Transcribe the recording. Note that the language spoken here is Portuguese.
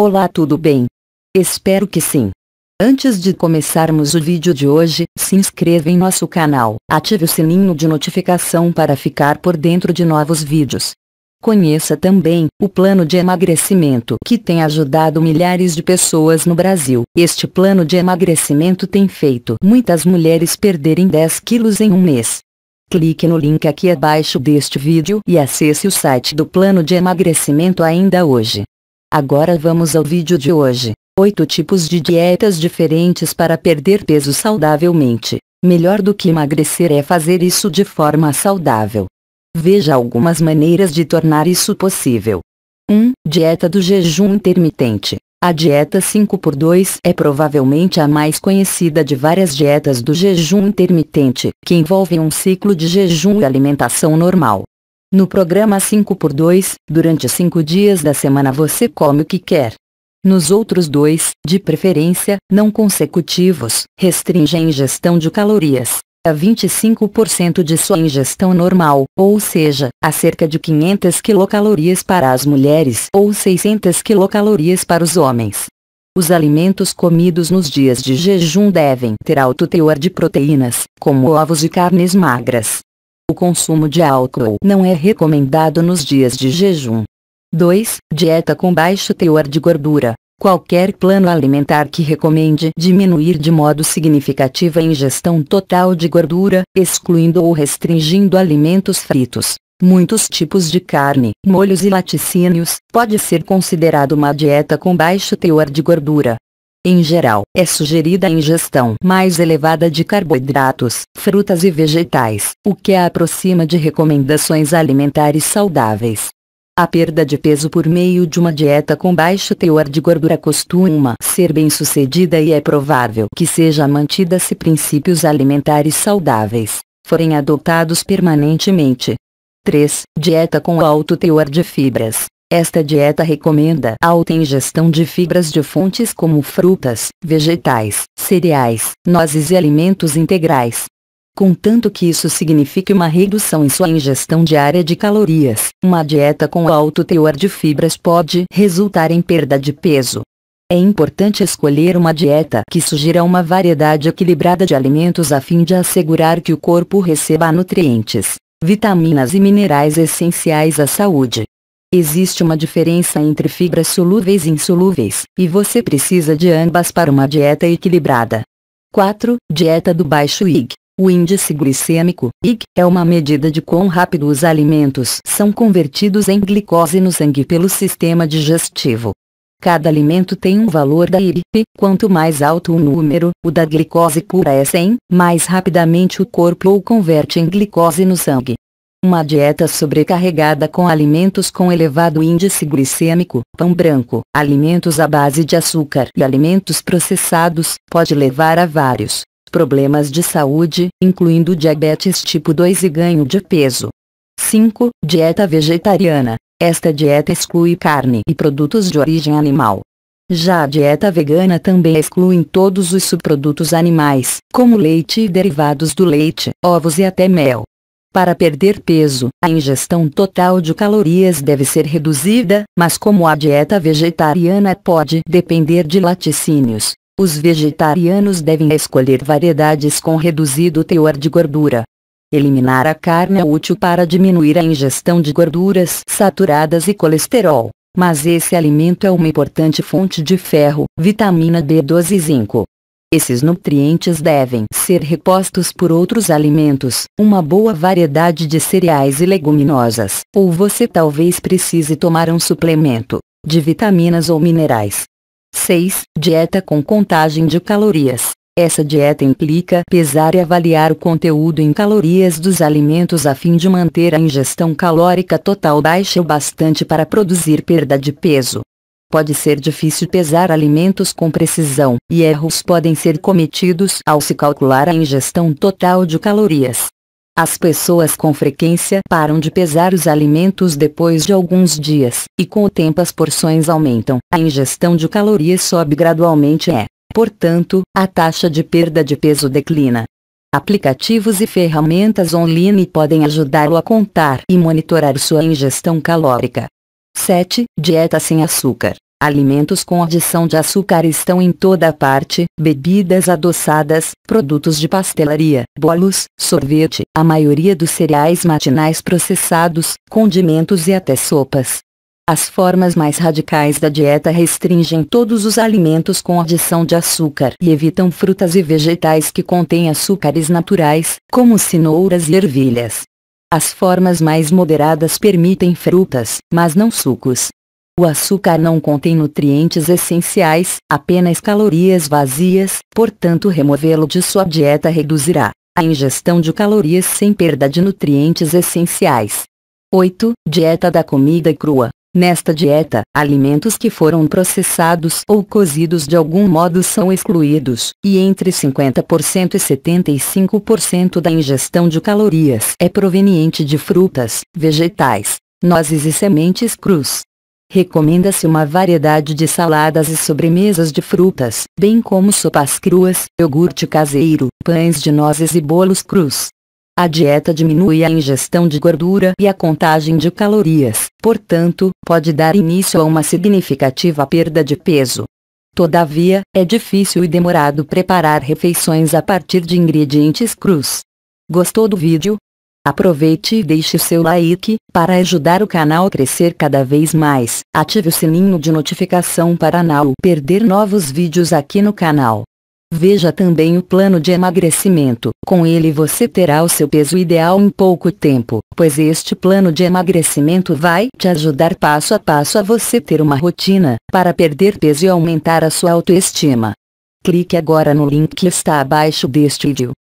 Olá tudo bem? Espero que sim. Antes de começarmos o vídeo de hoje, se inscreva em nosso canal, ative o sininho de notificação para ficar por dentro de novos vídeos. Conheça também o plano de emagrecimento que tem ajudado milhares de pessoas no Brasil. Este plano de emagrecimento tem feito muitas mulheres perderem 10 quilos em um mês. Clique no link aqui abaixo deste vídeo e acesse o site do plano de emagrecimento ainda hoje. Agora vamos ao vídeo de hoje. 8 tipos de dietas diferentes para perder peso saudavelmente. Melhor do que emagrecer é fazer isso de forma saudável. Veja algumas maneiras de tornar isso possível. 1. Dieta do jejum intermitente. A dieta 5x2 é provavelmente a mais conhecida de várias dietas do jejum intermitente, que envolvem um ciclo de jejum e alimentação normal. No programa 5x2, durante cinco dias da semana você come o que quer. Nos outros dois, de preferência, não consecutivos, restringe a ingestão de calorias a 25% de sua ingestão normal, ou seja, a cerca de 500 quilocalorias para as mulheres ou 600 quilocalorias para os homens. Os alimentos comidos nos dias de jejum devem ter alto teor de proteínas, como ovos e carnes magras. O consumo de álcool não é recomendado nos dias de jejum. 2. Dieta com baixo teor de gordura. Qualquer plano alimentar que recomende diminuir de modo significativo a ingestão total de gordura, excluindo ou restringindo alimentos fritos, muitos tipos de carne, molhos e laticínios, pode ser considerado uma dieta com baixo teor de gordura. Em geral, é sugerida a ingestão mais elevada de carboidratos, frutas e vegetais, o que a aproxima de recomendações alimentares saudáveis. A perda de peso por meio de uma dieta com baixo teor de gordura costuma ser bem sucedida e é provável que seja mantida se princípios alimentares saudáveis forem adotados permanentemente. 3. Dieta com alto teor de fibras. Esta dieta recomenda alta ingestão de fibras de fontes como frutas, vegetais, cereais, nozes e alimentos integrais. Contanto que isso signifique uma redução em sua ingestão diária de calorias, uma dieta com alto teor de fibras pode resultar em perda de peso. É importante escolher uma dieta que sugira uma variedade equilibrada de alimentos a fim de assegurar que o corpo receba nutrientes, vitaminas e minerais essenciais à saúde. Existe uma diferença entre fibras solúveis e insolúveis, e você precisa de ambas para uma dieta equilibrada. 4. Dieta do baixo IG. O índice glicêmico, IG, é uma medida de quão rápido os alimentos são convertidos em glicose no sangue pelo sistema digestivo. Cada alimento tem um valor da IRP, quanto mais alto o número, o da glicose pura é 100, mais rapidamente o corpo o converte em glicose no sangue uma dieta sobrecarregada com alimentos com elevado índice glicêmico, pão branco, alimentos à base de açúcar e alimentos processados, pode levar a vários problemas de saúde, incluindo diabetes tipo 2 e ganho de peso. 5. Dieta vegetariana. Esta dieta exclui carne e produtos de origem animal. Já a dieta vegana também exclui todos os subprodutos animais, como leite e derivados do leite, ovos e até mel. Para perder peso, a ingestão total de calorias deve ser reduzida, mas como a dieta vegetariana pode depender de laticínios, os vegetarianos devem escolher variedades com reduzido teor de gordura. Eliminar a carne é útil para diminuir a ingestão de gorduras saturadas e colesterol, mas esse alimento é uma importante fonte de ferro, vitamina B12 e zinco. Esses nutrientes devem ser repostos por outros alimentos, uma boa variedade de cereais e leguminosas, ou você talvez precise tomar um suplemento de vitaminas ou minerais. 6. Dieta com contagem de calorias. Essa dieta implica pesar e avaliar o conteúdo em calorias dos alimentos a fim de manter a ingestão calórica total baixa o bastante para produzir perda de peso. Pode ser difícil pesar alimentos com precisão, e erros podem ser cometidos ao se calcular a ingestão total de calorias. As pessoas com frequência param de pesar os alimentos depois de alguns dias, e com o tempo as porções aumentam. A ingestão de calorias sobe gradualmente e, é, portanto, a taxa de perda de peso declina. Aplicativos e ferramentas online podem ajudá-lo a contar e monitorar sua ingestão calórica. 7. Dieta sem açúcar. Alimentos com adição de açúcar estão em toda parte, bebidas adoçadas, produtos de pastelaria, bolos, sorvete, a maioria dos cereais matinais processados, condimentos e até sopas. As formas mais radicais da dieta restringem todos os alimentos com adição de açúcar e evitam frutas e vegetais que contêm açúcares naturais, como cenouras e ervilhas. As formas mais moderadas permitem frutas, mas não sucos. O açúcar não contém nutrientes essenciais, apenas calorias vazias, portanto removê-lo de sua dieta reduzirá a ingestão de calorias sem perda de nutrientes essenciais. 8. Dieta da comida crua. Nesta dieta, alimentos que foram processados ou cozidos de algum modo são excluídos, e entre 50% e 75% da ingestão de calorias é proveniente de frutas, vegetais, nozes e sementes crus. Recomenda-se uma variedade de saladas e sobremesas de frutas, bem como sopas cruas, iogurte caseiro, pães de nozes e bolos crus. A dieta diminui a ingestão de gordura e a contagem de calorias, portanto, pode dar início a uma significativa perda de peso. Todavia, é difícil e demorado preparar refeições a partir de ingredientes crus. Gostou do vídeo? Aproveite e deixe seu like, para ajudar o canal a crescer cada vez mais. Ative o sininho de notificação para não perder novos vídeos aqui no canal. Veja também o plano de emagrecimento. Com ele você terá o seu peso ideal em pouco tempo, pois este plano de emagrecimento vai te ajudar passo a passo a você ter uma rotina para perder peso e aumentar a sua autoestima. Clique agora no link que está abaixo deste vídeo.